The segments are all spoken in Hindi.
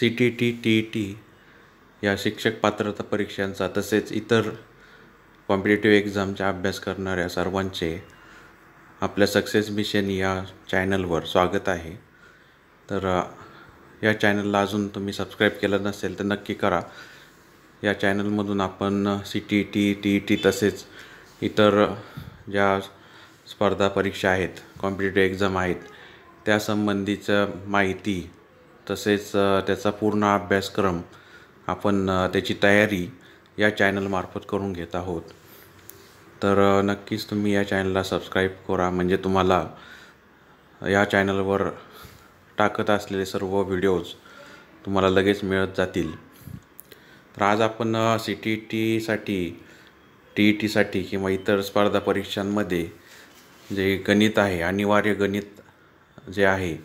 सी T T T E T या शिक्षक पात्रता परीक्षांचा तसेच इतर कॉम्पिटेटिव्ह एक्झामचा अभ्यास करणाऱ्या सर्वांचे आपल्या सक्सेस मिशन या चॅनलवर स्वागत आहे तर या चॅनलला अजून तुम्ही सबस्क्राईब केलं नसेल तर नक्की करा या चॅनलमधून आपण C T T T E T तसेच इतर ज्या स्पर्धा परीक्षा आहेत कॉम्पिटेटिव्ह एक्झाम आहेत त्यासंबंधीचं माहिती तसेच त्याचा पूर्ण अभ्यासक्रम आपण त्याची तयारी या चॅनलमार्फत करून घेत आहोत तर नक्कीच तुम्ही या चॅनलला सबस्क्राईब करा म्हणजे तुम्हाला या चॅनलवर टाकत असलेले सर्व व्हिडिओज तुम्हाला लगेच मिळत जातील तर आज आपण सी टी टीसाठी टी ई e टीसाठी किंवा इतर स्पर्धा परीक्षांमध्ये जे गणित आहे अनिवार्य गणित जे आहे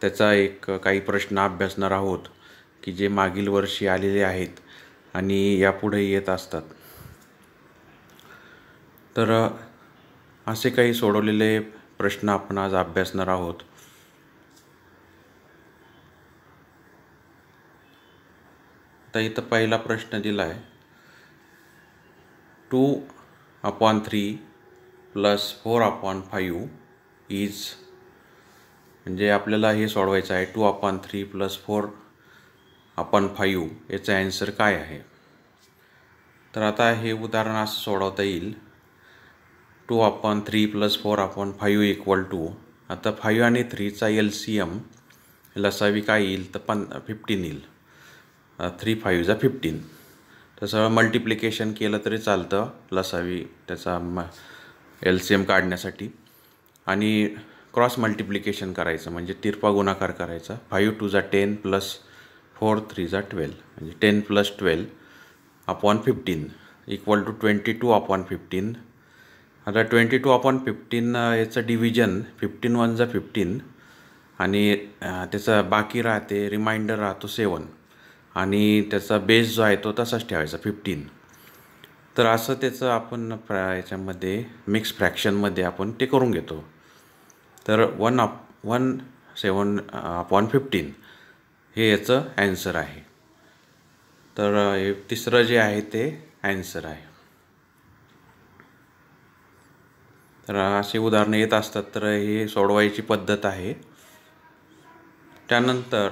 त्याचा एक काही प्रश्न अभ्यासणार आहोत की जे मागील वर्षी आलेले आहेत आणि यापुढे येत असतात तर असे काही सोडवलेले प्रश्न आपण आज अभ्यासणार आहोत तर इथं पहिला प्रश्न दिला आहे two upon three plus four upon five is म्हणजे आपल्याला हे सोडवायचं आहे two upon three plus four upon five याचा ॲन्सर काय आहे तर आता हे उदाहरण असं सोडवता येईल two upon three plus four upon five equal to आता फाईव्ह आणि थ्रीचा एल सी एम लसावी काय येईल तर पन फिफ्टीन येईल थ्री फाईव्हचा फिफ्टीन तर सगळं मल्टिप्लिकेशन केलं तरी चालतं लसावी त्याचा म एल सी एम काढण्यासाठी आणि क्रॉस मल्टिप्लिकेशन करायचं म्हणजे तिरपा गुणाकार करायचा फाईव्ह टू जा टेन प्लस फोर थ्री जा ट्वेल्व म्हणजे ten plus twelve upon fifteen equal to twenty two upon fifteen आता ट्वेंटी टू अपॉन फिफ्टीन याचं डिव्हिजन फिफ्टीन वन जा फिफ्टीन आणि त्याचा बाकी राहते रिमाइंडर राहतो सेवन आणि त्याचा बेस जो आहे तो तसाच ठेवायचा फिफ्टीन तर असं त्याचं आपण फ्रा याच्यामध्ये मिक्स फ्रॅक्शनमध्ये आपण ते करून घेतो तर one up one seven upon fifteen हे याचं अँसर आहे तर uh, हे तिसरं जे आहे ते ॲन्सर आहे तर uh, असे उदाहरणं येत असतात तर ही सोडवायची पद्धत आहे त्यानंतर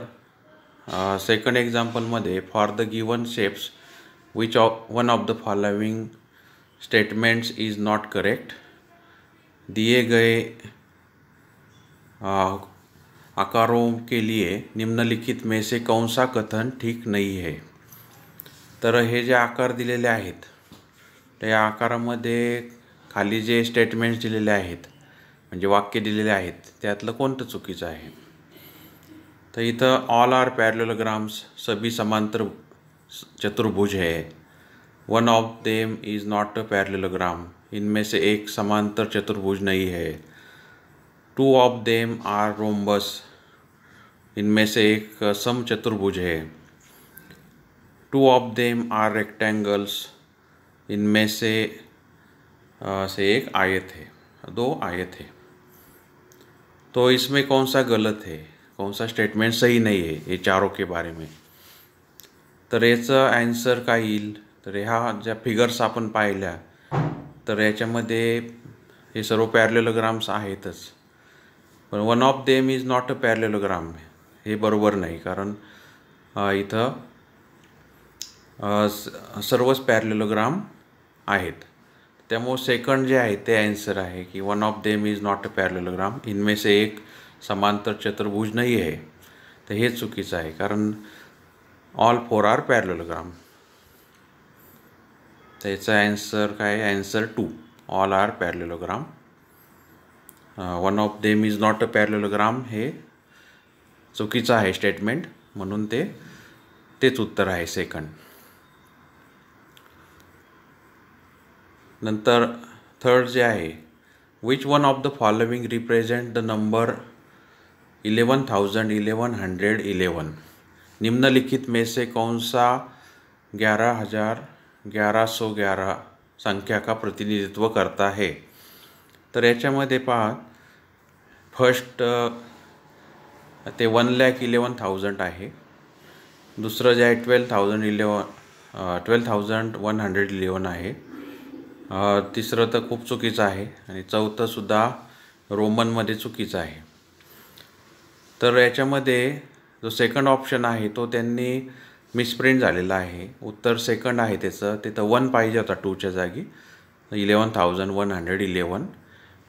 सेकंड एक्झाम्पलमध्ये for the given shapes which of one of the following statements is not correct दिए गए आकारों के लिए निम्नलिखित में से कौन सा कथन ठीक नहीं है तो ये जे आकार दिलेले तो तर खाली जे स्टेटमेंट्स दिलेले आहेत वाक्य दिलेले आहेत त्यातलं कोणतं चुकीचं आहे तर ऑल आर पॅरलोग्राम्स सभी समांतर चतुर्भुज है one of them is not a parallelogram इनमें से एक समांतर चतुर्भुज नहीं है two of them are rhombus इनमें से एक चतुर्भुज है two of them are rectangles इनमें से से एक आयत है दो आयत है तो इसमें कौन सा गलत है कौन सा स्टेटमेंट सही नहीं है ये चारों के बारे में तो याचं ॲन्सर का येईल तर ह्या ज्या फिगर्स आपण पाहिल्या तर तो याच्यामध्ये हे सर्व पॅरलेलोग्राम्स आहेतच पण one of them is not a parallelogram हे बरोबर नाही कारण इथं सर्वच पॅरलेलोग्राम आहेत त्यामुळं सेकंड जे आहे ते ॲन्सर आहे की one of them is not a parallelogram इनमे से एक समांतर चतुर्भुज नाही आहे तर हे चुकीचं आहे कारण ऑल फोर आर पॅरलेलोग्राम त्याचा ॲन्सर काय answer to all are parallelogram one of them is not a parallelogram हे चुकीचं आहे स्टेटमेंट म्हणून ते तेच उत्तर आहे सेकंड नंतर थर्ड जे आहे which one of the following represent the number eleven thousand eleven hundred eleven निम्नलिखित में से कौन सा ग्यारह हजार ग्यारह सौ ग्यारह संख्या का प्रतिनिधित्व करता है तर याच्यामध्ये पहा फर्स्ट ते वन लॅक इलेवन थाउजंड आहे दुसरं जे आहे twelve thousand eleven twelve thousand one hundred eleven आहे तिसरं तर खूप चुकीचं आहे आणि चौथंसुद्धा रोमनमध्ये चुकीचं आहे तर याच्यामध्ये जो सेकंड ऑप्शन आहे तो त्यांनी मिसप्रिंट झालेला आहे उत्तर सेकंड आहे त्याचं तिथं वन पाहिजे होता टूच्या जागी eleven thousand one hundred eleven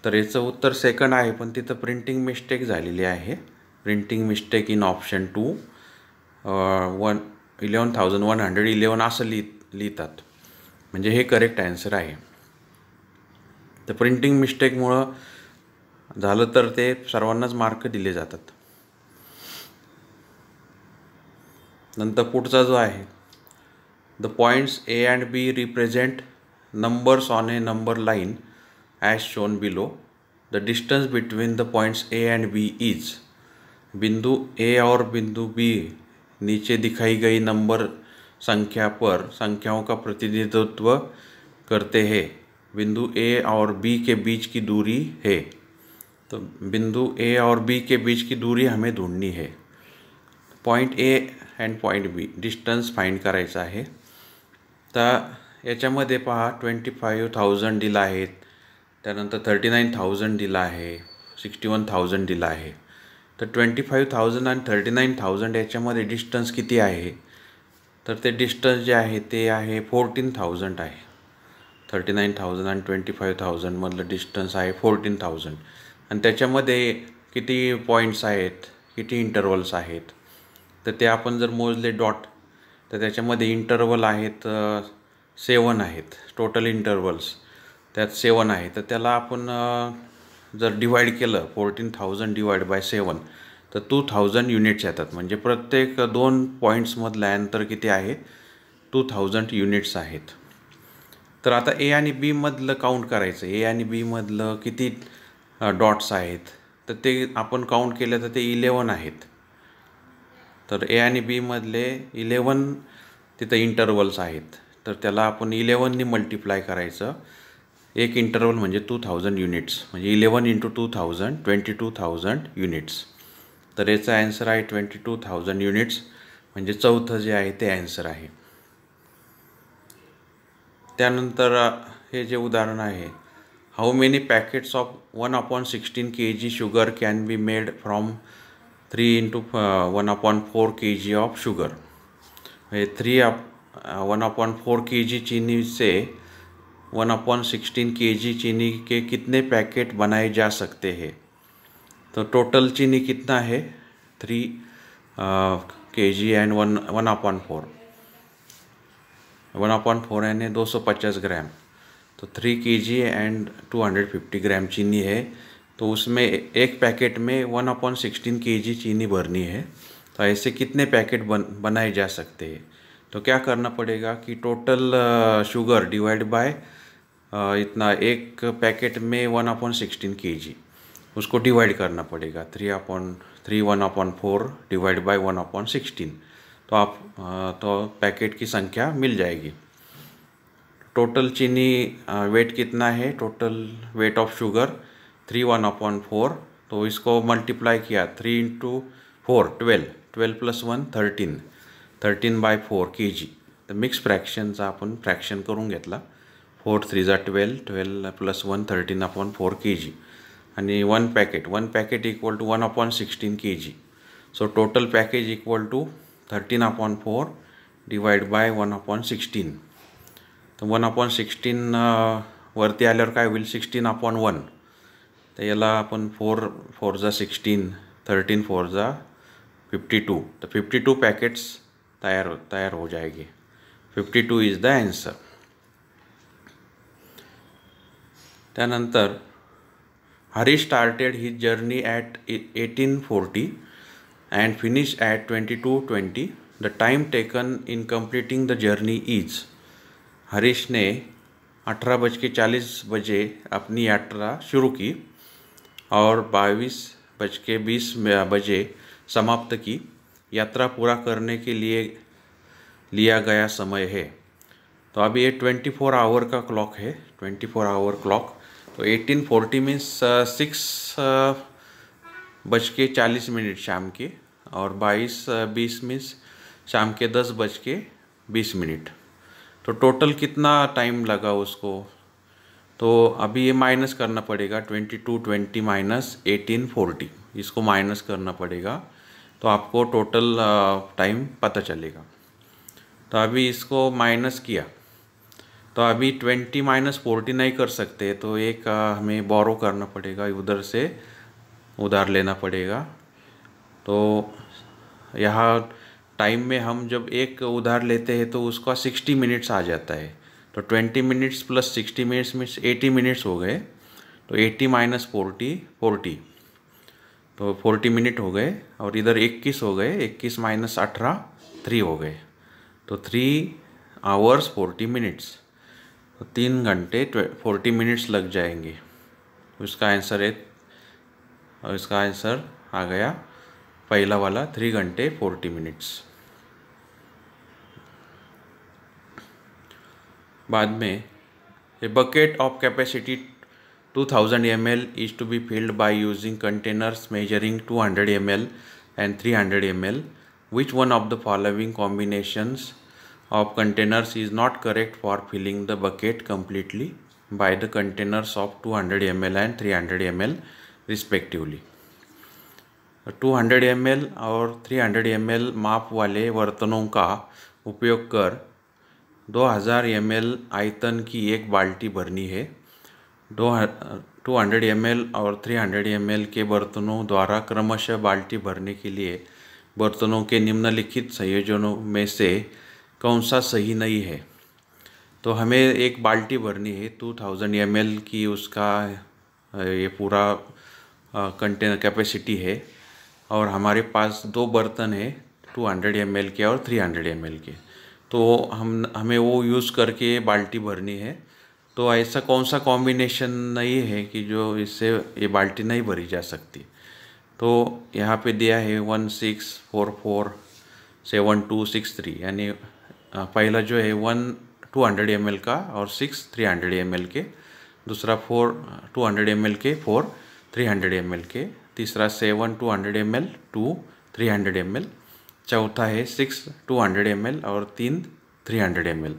तर याचं उत्तर सेकंड आहे पण तिथं प्रिंटिंग मिस्टेक झालेली आहे printing mistake in option two one eleven thousand one hundred eleven असं लिह लिहितात म्हणजे हे करेक्ट ॲन्सर आहे तर प्रिंटिंग मिस्टेकमुळं झालं तर ते सर्वांनाच मार्क दिले जातात नंतर पुढचा जो आहे the points A and B represent numbers on a number line as shown below. The distance between the points A and B is बिंदु A और बिंदु B नीचे दिखाई गई नंबर संख्या पर संख्याओं का प्रतिनिधित्व करते हैं बिंदु ए और बी के बीच की दूरी है तो बिंदु ए और बी के बीच की दूरी हमें ढूंढनी है point A and point B distance find करायचा है तो याच्यामध्ये पहा ट्वेंटी फाइव थाउजंड दिला है त्यानंतर थर्टी नाईन थाउजंड दिला आहे सिक्स्टी वन थाउजंड दिला आहे तर ट्वेंटी फाईव्ह थाउजंड आणि थर्टी नाईन थाउजंड याच्यामध्ये डिस्टन्स किती आहे तर ते डिस्टन्स जे आहे ते आहे फोर्टीन थाउजंड आहे थर्टी नाईन थाउजंड आणि ट्वेंटी फाईव्ह थाउजंडमधलं डिस्टन्स आहे फोर्टीन थाउजंड आणि त्याच्यामध्ये किती पॉईंट्स आहेत किती इंटरवल्स आहेत तर ते आपण जर मोजले डॉट तर त्याच्यामध्ये इंटरवल आहेत सेवन आहेत टोटल इंटरवल्स त्यात सेवन आहे तर त्याला आपण जर डिवाईड केलं fourteen thousand divide by seven तर टू थाउजंड युनिट्स येतात म्हणजे प्रत्येक दोन पॉईंट्समधलं अंतर किती आहे टू थाउजंड युनिट्स आहेत तर आता ए आणि बीमधलं काउंट करायचं ए आणि बीमधलं किती डॉट्स आहेत तर ते आपण काउंट केलं तर ते इलेवन आहेत तर ए आणि बीमधले इलेवन तिथं इंटरवल्स आहेत तर त्याला आपण इलेवननी मल्टिप्लाय करायचं एक इंटरवल म्हणजे टू थाउजंड युनिट्स म्हणजे eleven into two thousand twenty two thousand units तर याचा ॲन्सर आहे ट्वेंटी टू थाउजंड युनिट्स म्हणजे चौथं जे आहे ते ॲन्सर आहे त्यानंतर हे जे उदाहरण आहे how many packets of one upon sixteen K G sugar can be made from three into one upon four K G of sugar हे three up one upon four K G चिनीचे one upon sixteen K G चीनी के कितने पैकेट बनाए जा सकते हैं तो टोटल चीनी कितना है three K G and one one upon four one upon four यानी दो सौ पचास ग्राम तो three K G and two hundred fifty gram चीनी है तो उसमें एक पैकेट में one upon sixteen K G चीनी भरनी है तो ऐसे कितने पैकेट बन बनाए जा सकते हैं तो क्या करना पड़ेगा कि टोटल शुगर डिवाइड बाय इतना एक पैकेट में वन अपॉन सिक्सटीन के जी उसको डिवाइड करना पड़ेगा three upon three one upon four divide by one upon sixteen तो आप तो पैकेट की संख्या मिल जाएगी टोटल चीनी वेट कितना है total weight of sugar three one upon four तो इसको मल्टीप्लाई किया three into four twelve twelve plus one thirteen thirteen by four K G तो मिक्स फ्रैक्शन अपन फ्रैक्शन करूँ घ फोर थ्री जा twelve twelve plus one thirteen upon four K G आणि one packet one packet equal to one upon sixteen K G so total package equal to thirteen upon four divide by one upon sixteen तर वन अपॉन सिक्स्टीन वरती आल्यावर काय होईल सिक्स्टीन अपॉन वन तर याला आपण फोर फोर जा सिक्स्टीन थर्टीन फोर जा फिफ्टी टू तर फिफ्टी टू पॅकेट्स तयार तयार हो जाएगी fifty two is the answer त्यानंतर Hari started he journey at eighteen forty and finish at twenty two twenty the time taken in completing the journey is Harish ने अठारह बज के चालीस बजे अपनी यात्रा शुरू की और बाईस बज के बीस बजे समाप्त की यात्रा पूरा करने के लिए लिया गया समय है तो अभी ये ट्वेंटी फोर आवर का क्लॉक है ट्वेंटी फोर आवर क्लॉक तो 1840 फोर्टी मीन्स सिक्स बज के चालीस मिनट शाम के और 22 uh, बीस मीन्स शाम के दस बज के बीस मिनट तो टोटल कितना टाइम लगा उसको तो अभी ये माइनस करना पड़ेगा twenty two twenty minus eighteen forty इसको माइनस करना पड़ेगा तो आपको टोटल टाइम uh, पता चलेगा तो अभी इसको माइनस किया तो अभी ट्वेंटी माइनस फोर्टी नहीं कर सकते तो एक हमें बोरो करना पड़ेगा उधर से उधार लेना पड़ेगा तो यहाँ टाइम में हम जब एक उधार लेते हैं तो उसका सिक्सटी मिनट्स आ जाता है तो twenty minutes plus sixty minutes means eighty minutes हो गए तो एटी माइनस फोर्टी फोर्टी तो फोर्टी मिनट हो गए और इधर इक्कीस हो गए इक्कीस माइनस अठारह थ्री हो गए तो थ्री आवर्स फोर्टी मिनट्स तो तीन घंटे फोर्टी मिनट्स लग जाएंगे उसका तो आंसर है और इसका आंसर आ गया पहला वाला थ्री घंटे फोर्टी मिनट्स बाद में a bucket of capacity two thousand M L is to be filled by using containers measuring two hundred M L and three hundred M L which one of the following combinations of containers is not correct for filling the bucket completely by the containers of 200 ml and 300 ml respectively 200 ml और 300 ml माप वाले बर्तनों का उपयोग कर 2000 ml आयतन की एक बाल्टी भरनी है 200 ml और 300 ml के बर्तनों द्वारा क्रमशः बाल्टी भरने के लिए बर्तनों के निम्नलिखित संयोजनों में से कौन सा सही नहीं है तो हमें एक बाल्टी भरनी है टू थाउजेंड एम एल की उसका ये पूरा कंटेनर कैपेसिटी है और हमारे पास दो बर्तन है टू हंड्रेड एम एल के और थ्री हंड्रेड एम एल के तो हम हमें वो यूज़ करके बाल्टी भरनी है तो ऐसा कौन सा कॉम्बिनेशन नहीं है कि जो इससे ये बाल्टी नहीं भरी जा सकती तो यहाँ पे दिया है one six four four seven two six three यानी पहला जो है one two hundred M L का और six three hundred M L के दूसरा four two hundred M L के four three hundred M L के तीसरा seven two hundred M L two three hundred M L चौथा है six two hundred M L और तीन थ्री हंड्रेड एम एल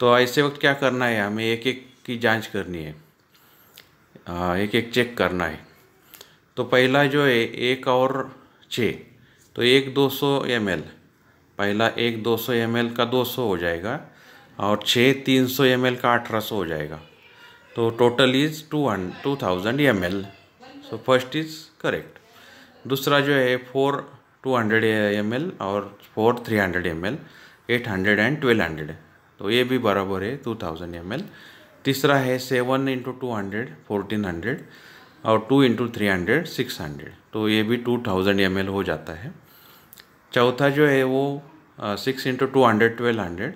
तो ऐसे वक्त क्या करना है हमें एक एक की जांच करनी है एक एक चेक करना है तो पहला जो है एक और छः तो एक दो सौ एम एल पहला एक 200 सौ का 200 हो जाएगा और छः 300 सौ का 1800 हो जाएगा तो total is two hundred two thousand M L so first is correct दूसरा जो है four two hundred M L और four three hundred M L eight hundred and twelve hundred तो ये भी बराबर है टू थाउजेंड एम एल तीसरा है seven into two hundred fourteen hundred और two into three hundred six hundred तो ये भी टू थाउजेंड एम एल हो जाता है चौथा जो है वो six into two hundred twelve hundred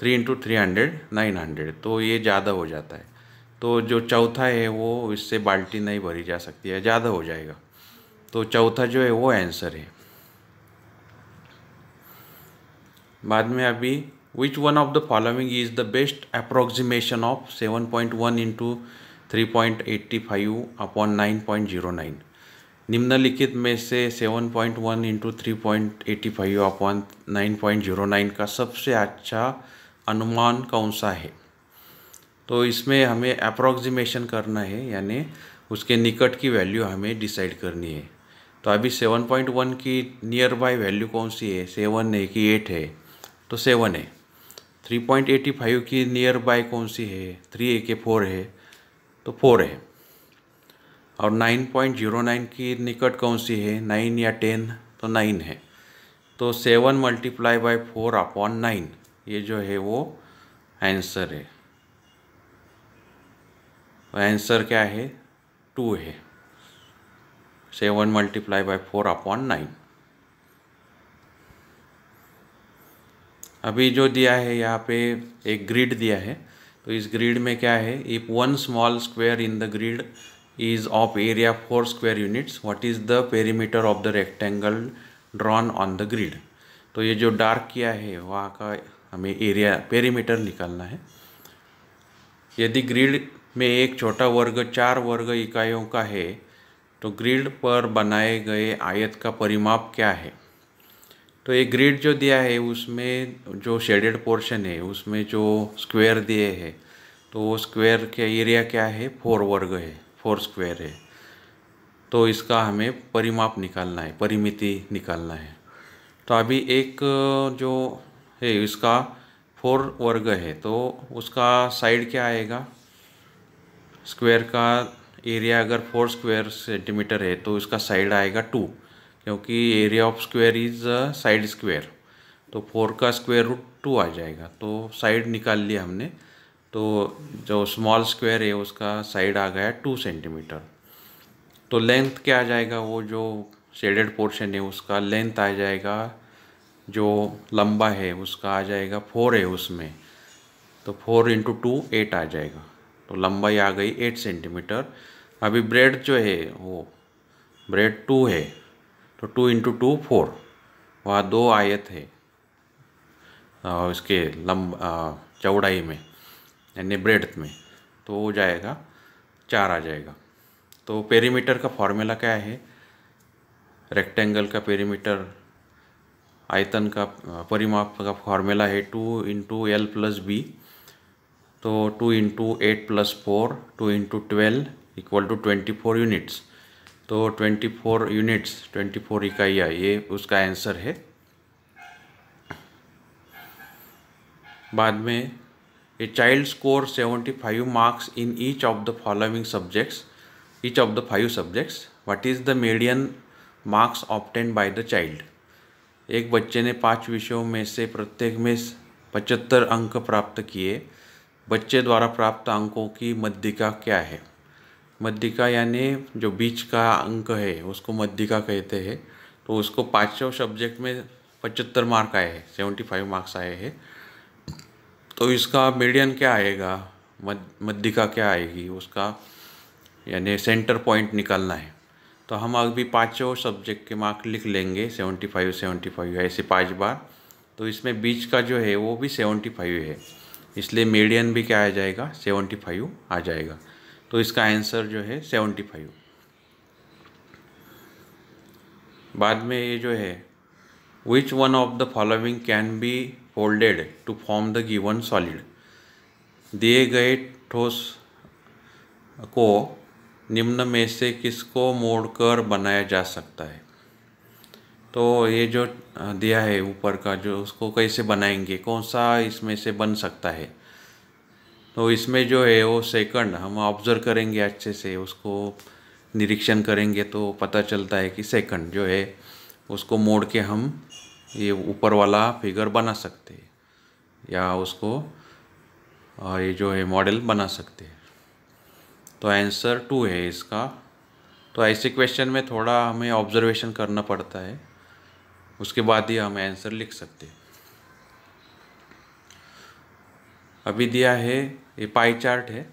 three into three hundred nine hundred तो ये ज़्यादा हो जाता है तो जो चौथा है वो इससे बाल्टी नहीं भरी जा सकती है ज़्यादा हो जाएगा तो चौथा जो है वो आंसर है बाद में अभी which one of the following is the best approximation of seven point one into three point eighty five upon nine point zero nine निम्नलिखित में से 7.1 point one into three point eighty five upon nine point zero nine का सबसे अच्छा अनुमान कौन सा है तो इसमें हमें अप्रॉक्सीमेशन करना है यानी उसके निकट की वैल्यू हमें डिसाइड करनी है तो अभी 7.1 की नियर बाय वैल्यू कौन सी है सेवन है कि एट है तो सेवन है फाइव की नियर बाय कौन सी है थ्री है कि फोर है तो फोर है और 9.09 की निकट कौन सी है नाइन या टेन तो नाइन है तो seven multiply by four upon nine ये जो है वो आंसर है आंसर तो क्या है टू है seven multiply by four upon nine अभी जो दिया है यहाँ पे एक ग्रिड दिया है तो इस ग्रिड में क्या है if one small square in the grid is of area 4 square units what is the perimeter of the rectangle drawn on the grid तो ये जो डार्क किया है वहाँ का हमें एरिया पेरीमीटर निकालना है यदि ग्रिड में एक छोटा वर्ग चार वर्ग इकाइयों का है तो ग्रिड पर बनाए गए आयत का परिमाप क्या है तो ये ग्रिड जो दिया है उसमें जो शेडेड पोर्शन है उसमें जो स्क्वायर दिए हैं तो वो स्क्वायर के एरिया क्या है फोर वर्ग है फोर स्क्वायर है तो इसका हमें परिमाप निकालना है परिमिति निकालना है तो अभी एक जो है इसका फोर वर्ग है तो उसका साइड क्या आएगा स्क्वायर का एरिया अगर फोर स्क्वायर सेंटीमीटर है तो इसका साइड आएगा टू क्योंकि area of square is side square तो फोर का स्क्वायर रूट टू आ जाएगा तो साइड निकाल लिया हमने तो जो स्मॉल स्क्वायर है उसका साइड आ गया टू सेंटीमीटर तो लेंथ क्या आ जाएगा वो जो शेडेड पोर्शन है उसका लेंथ आ जाएगा जो लंबा है उसका आ जाएगा फोर है उसमें तो फोर इंटू टू एट आ जाएगा तो लंबाई आ गई एट सेंटीमीटर अभी ब्रेड जो है वो ब्रेड टू है तो टू इंटू टू फोर वहाँ दो आयत है इसके लंब चौड़ाई में यानी ब्रेड्थ में तो वो जाएगा चार आ जाएगा तो पेरीमीटर का फॉर्मूला क्या है रेक्टेंगल का पेरीमीटर आयतन का परिमाप का फॉर्मूला है two into L plus B तो two into eight plus four two into twelve equal to twenty four units तो twenty four units twenty four इकाइया ये उसका आंसर है बाद में child score seventy five marks in each of the following subjects each of the five subjects what is the median marks obtain by the child एक बच्चे ने पांच विषयों में से प्रत्येक में पचहत्तर अंक प्राप्त किए बच्चे द्वारा प्राप्त अंकों की मध्यिका क्या है मध्यिका यानी जो बीच का अंक है उसको मध्यिका कहते हैं तो उसको पाँचों सब्जेक्ट में पचहत्तर मार्क आए हैं सेवेंटी फाइव मार्क्स आए हैं तो इसका मीडियन क्या आएगा मध मध्यिका क्या आएगी उसका यानी सेंटर पॉइंट निकालना है तो हम अभी पाँचों सब्जेक्ट के मार्क लिख लेंगे सेवेंटी फाइव सेवेंटी फाइव ऐसे पाँच बार तो इसमें बीच का जो है वो भी सेवेंटी फाइव है इसलिए मीडियन भी क्या आ जाएगा सेवेंटी फाइव आ जाएगा तो इसका आंसर जो है सेवेंटी फाइव बाद में ये जो है which one of the following can be folded to form the given solid दिए गए ठोस को निम्न में से किसको मोड़कर बनाया जा सकता है तो ये जो दिया है ऊपर का जो उसको कैसे बनाएंगे कौन सा इसमें से बन सकता है तो इसमें जो है वो सेकंड हम ऑब्ज़र्व करेंगे अच्छे से उसको निरीक्षण करेंगे तो पता चलता है कि सेकंड जो है उसको मोड़ के हम ये ऊपर वाला फिगर बना सकते हैं या उसको ये जो है मॉडल बना सकते हैं तो आंसर टू है इसका तो ऐसे क्वेश्चन में थोड़ा हमें ऑब्जर्वेशन करना पड़ता है उसके बाद ही हम आंसर लिख सकते हैं अभी दिया है ये पाई चार्ट है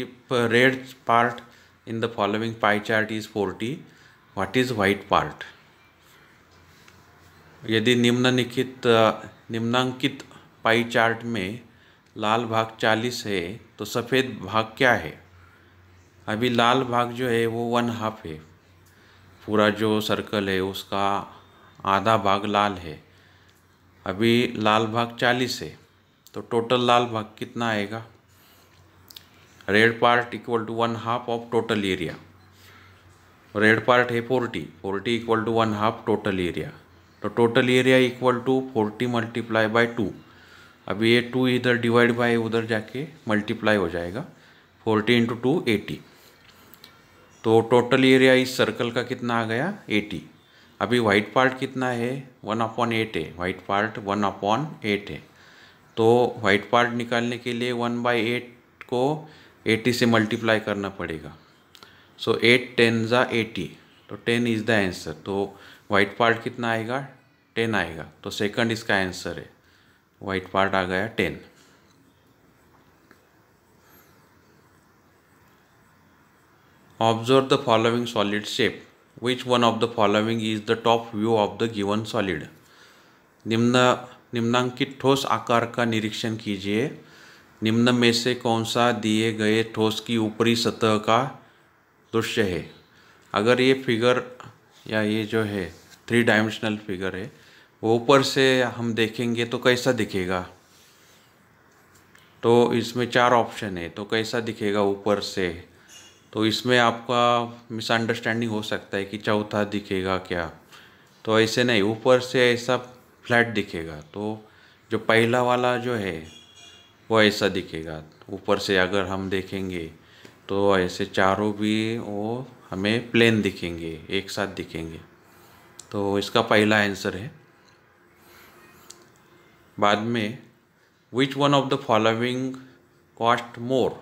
if red part in the following pie chart is forty what is white part यदि निम्नलिखित निम्नांकित पाई चार्ट में लाल भाग चालीस है तो सफ़ेद भाग क्या है अभी लाल भाग जो है वो वन हाफ है पूरा जो सर्कल है उसका आधा भाग लाल है अभी लाल भाग चालीस है तो टोटल लाल भाग कितना आएगा red part equal to one half of total area red part है 40, 40 equal to one half total area तो total area equal to forty multiply by two अब ये टू इधर डिवाइड बाय उधर जाके मल्टीप्लाई हो जाएगा फोर्टी इंटू टू एटी तो टोटल एरिया इस सर्कल का कितना आ गया एटी अभी वाइट पार्ट कितना है वन अपॉन एट है white part one upon eight है तो वाइट पार्ट निकालने के लिए वन बाई एट को एटी से मल्टीप्लाई करना पड़ेगा सो एट टेन ज़ा एटी तो टेन इज़ द आंसर तो वाइट पार्ट कितना आएगा टेन आएगा तो सेकंड इसका आंसर है वाइट पार्ट आ गया ten observe the following solid shape which one of the following is the top view of the given solid निम्न निम्नांकित ठोस आकार का निरीक्षण कीजिए निम्न में से कौन सा दिए गए ठोस की ऊपरी सतह का दृश्य है अगर ये फिगर या ये जो है थ्री डायमेंशनल फिगर है वो ऊपर से हम देखेंगे तो कैसा दिखेगा तो इसमें चार ऑप्शन है तो कैसा दिखेगा ऊपर से तो इसमें आपका मिसअंडरस्टैंडिंग हो सकता है कि चौथा दिखेगा क्या तो ऐसे नहीं ऊपर से ऐसा फ्लैट दिखेगा तो जो पहला वाला जो है वो ऐसा दिखेगा ऊपर से अगर हम देखेंगे तो ऐसे चारों भी वो हमें प्लेन दिखेंगे एक साथ दिखेंगे तो इसका पहला आंसर है बाद में which one of the following cost more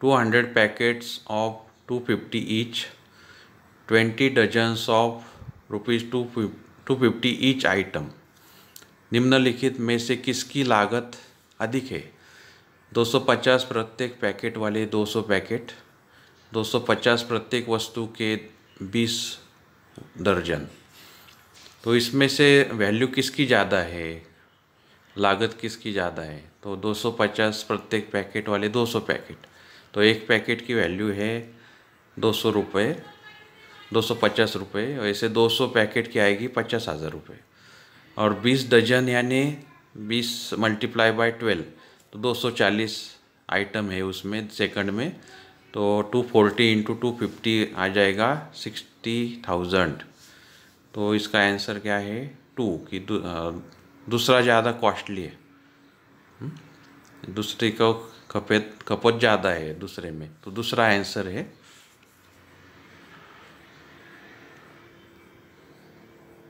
two hundred packets of two fifty each twenty dozens of rupees two two fifty each item निम्नलिखित में से किसकी लागत अधिक है 250 प्रत्येक पैकेट वाले 200 पैकेट 250 प्रत्येक वस्तु के 20 दर्जन तो इसमें से वैल्यू किसकी ज़्यादा है लागत किसकी ज़्यादा है तो 250 प्रत्येक पैकेट वाले 200 पैकेट तो एक पैकेट की वैल्यू है दो सौ रुपये दो सौ पचास रुपये ऐसे दो सौ पैकेट की आएगी पचास हज़ार रुपये और बीस डजन यानी बीस मल्टीप्लाई बाय ट्वेल्व तो दो सौ चालीस आइटम है उसमें सेकंड में तो two forty into two fifty आ जाएगा सिक्सटी थाउजेंड तो इसका आंसर क्या है टू कि दूसरा ज़्यादा कॉस्टली है हम्म? दूसरे को खपत खपत ज़्यादा है दूसरे में तो दूसरा आंसर है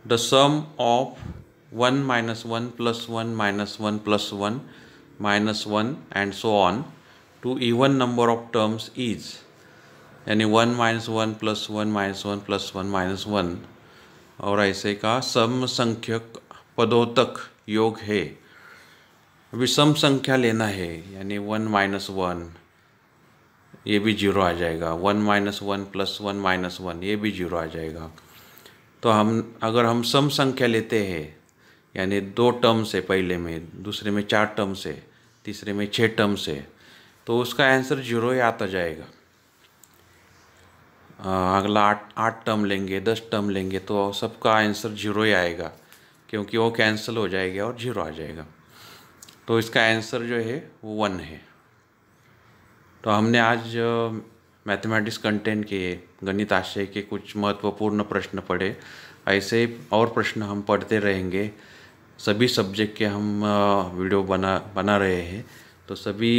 the sum of one minus one plus one minus one plus one minus one and so on to even number of terms is यानी one minus one plus one minus one plus one minus one और ऐसे का सम संख्यक पदों तक योग है सम संख्या लेना है यानी वन माइनस वन ये भी जीरो आ जाएगा one minus one plus one minus one ये भी जीरो आ जाएगा तो हम अगर हम सम संख्या लेते हैं यानी दो टर्म से पहले में दूसरे में चार टर्म से तीसरे में छः टर्म से तो उसका आंसर जीरो ही आता जाएगा अगला आठ आठ टर्म लेंगे दस टर्म लेंगे तो सबका आंसर जीरो ही आएगा क्योंकि वो कैंसिल हो जाएगा और जीरो आ जाएगा तो इसका आंसर जो है वो वन है तो हमने आज मैथमेटिक्स कंटेंट के गणित आशय के कुछ महत्वपूर्ण प्रश्न पढ़े ऐसे और प्रश्न हम पढ़ते रहेंगे सभी सब्जेक्ट के हम वीडियो बना बना रहे हैं तो सभी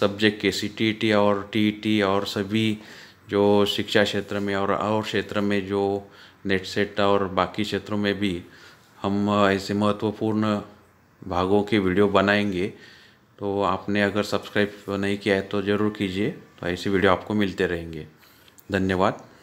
सब्जेक्ट के सी टी टी और टी टी और सभी जो शिक्षा क्षेत्र में और और क्षेत्र में जो नेट सेट और बाकी क्षेत्रों में भी हम ऐसे महत्वपूर्ण भागों की वीडियो बनाएंगे तो आपने अगर सब्सक्राइब नहीं किया है तो ज़रूर कीजिए तो ऐसे वीडियो आपको मिलते रहेंगे धन्यवाद